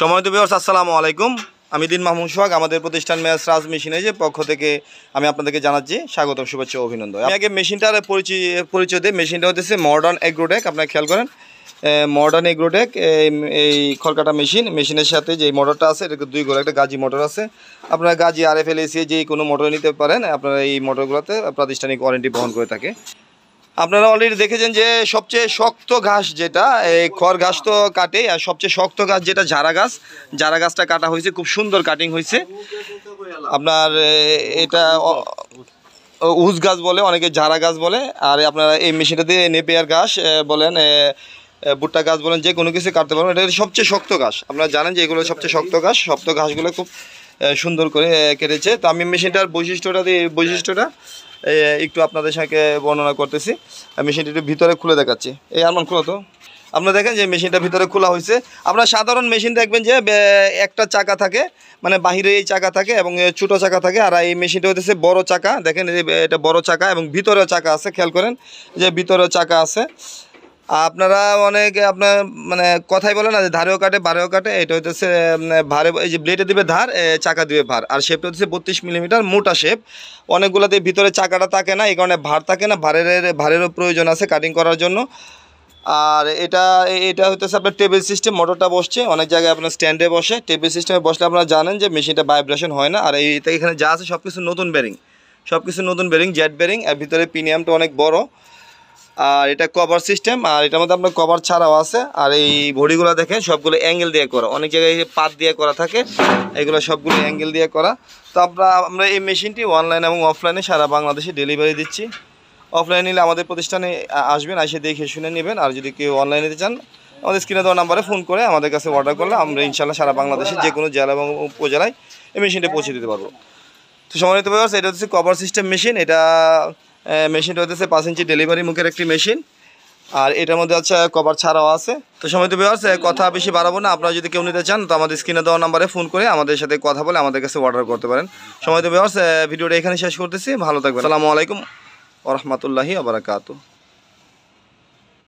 সময় তো বিবর্ষ আসসালামু আলাইকুম আমি দিন মাহমুদ সোহাগ আমাদের প্রতিষ্ঠান ম্যাচ রাজ মেশিনে যে পক্ষ থেকে আমি আপনাদেরকে জানাচ্ছি স্বাগতম শুভেচ্ছা অভিনন্দন আমি আগে মেশিনটার পরিচয় পরিচয় দিই মেশিনটা হচ্ছে মডার্ন এগ্রোটেক আপনারা খেয়াল করেন মডার্ন এগ্রোটেক এই খড়কাটা মেশিন মেশিনের সাথে যে মোটরটা আছে এটা দুই ঘরে একটা গাজি মোটর আছে আপনারা গাজি আর এফ এল এসিয়ে যে কোনো মোটর নিতে পারেন আপনারা এই মোটরগুলোতে প্রাতিষ্ঠানিক ওয়ারেন্টি বহন করে থাকে আপনারা অলরেডি দেখেছেন যে সবচেয়ে শক্ত ঘাস যেটা এই খড় ঘাস তো কাটে আর সবচেয়ে শক্ত ঘাস যেটা ঝাড়া গাছ ঝাড়া গাছটা কাটা হয়েছে খুব সুন্দর কাটিং হয়েছে আপনার এটা উজ গাছ বলে অনেকে ঝাড়া গাছ বলে আর আপনারা এই মেশিনটা দিয়ে নেপিয়ার ঘাস বলেন ভুট্টা গাছ বলেন যে কোনো কিছু কাটতে পারবেন এটা সবচেয়ে শক্ত ঘাস আপনারা জানেন যে এগুলো সবচেয়ে শক্ত ঘাস শক্ত ঘাসগুলো খুব সুন্দর করে কেটেছে তো আমি মেশিনটার বৈশিষ্ট্যটা দিয়ে বৈশিষ্ট্যটা একটু আপনাদের সঙ্গে বর্ণনা করতেছি মেশিনটি একটু ভিতরে খুলে দেখাচ্ছি এই আলমন খোলা তো আপনারা দেখেন যে মেশিনটা ভিতরে খোলা হয়েছে আপনারা সাধারণ মেশিন দেখবেন যে একটা চাকা থাকে মানে বাহিরে এই চাকা থাকে এবং ছোটো চাকা থাকে আর এই মেশিনটা হতেছে বড় চাকা দেখেন এটা বড় চাকা এবং ভিতরেও চাকা আছে খেয়াল করেন যে ভিতরেও চাকা আছে আপনারা অনেক আপনার মানে কথাই বলে না যে ধারেও কাটে বারেও কাটে এটা হচ্ছে ভারে এই যে ব্লেডে দিবে ধার চাকা দিবে ভার আর শেপটা হচ্ছে বত্রিশ মিলিমিটার মোটা শেপ অনেকগুলোতে ভিতরে চাকাটা থাকে না এই কারণে ভার থাকে না ভারের ভারেরও প্রয়োজন আছে কাটিং করার জন্য আর এটা এটা হচ্ছে আপনার টেবিল সিস্টেম মোটরটা বসছে অনেক জায়গায় আপনার স্ট্যান্ডে বসে টেবিল সিস্টেমে বসলে আপনারা জানেন যে মেশিনটা ভাইব্রেশন হয় না আর এইটা এখানে যা আছে সব কিছু নতুন বেরিং সব কিছু নতুন বেরিং জেট বেরিং আর ভিতরে প্রিমিয়ামটা অনেক বড় আর এটা কভার সিস্টেম আর এটার মধ্যে আপনার কভার ছাড়াও আছে আর এই ভড়িগুলো দেখেন সবগুলো অ্যাঙ্গেল দিয়ে করা অনেক জায়গায় পাত দিয়ে করা থাকে এগুলো সবগুলো অ্যাঙ্গেল দিয়ে করা তো আমরা আমরা এই মেশিনটি অনলাইন এবং অফলাইনে সারা বাংলাদেশে ডেলিভারি দিচ্ছি অফলাইন নিলে আমাদের প্রতিষ্ঠানে আসবেন এসে দেখে শুনে নেবেন আর যদি কেউ অনলাইনে নিতে চান আমাদের স্ক্রিনে দেওয়া নাম্বারে ফোন করে আমাদের কাছে অর্ডার করলে আমরা ইনশাল্লাহ সারা বাংলাদেশে যে কোনো জেলা এবং উপজেলায় এই মেশিনটি পৌঁছে দিতে পারবো তো সময় পারবো এটা হচ্ছে কভার সিস্টেম মেশিন এটা মেশিন রয়েছে পাঁচ ইঞ্চি ডেলিভারি মুখের একটি মেশিন আর এটার মধ্যে হচ্ছে কভার ছাড়াও আছে তো সময় তো বিহার কথা বেশি বাড়াবো না আপনারা যদি কেউ নিতে চান তো আমাদের স্ক্রিনে দেওয়া নাম্বারে ফোন করে আমাদের সাথে কথা বলে আমাদের কাছে অর্ডার করতে পারেন সময় তো বিহার ভিডিওটা এখানে শেষ করতেছি ভালো থাকবেন আসসালামু আলাইকুম ওরহমতুল্লাহি আবরাকাতু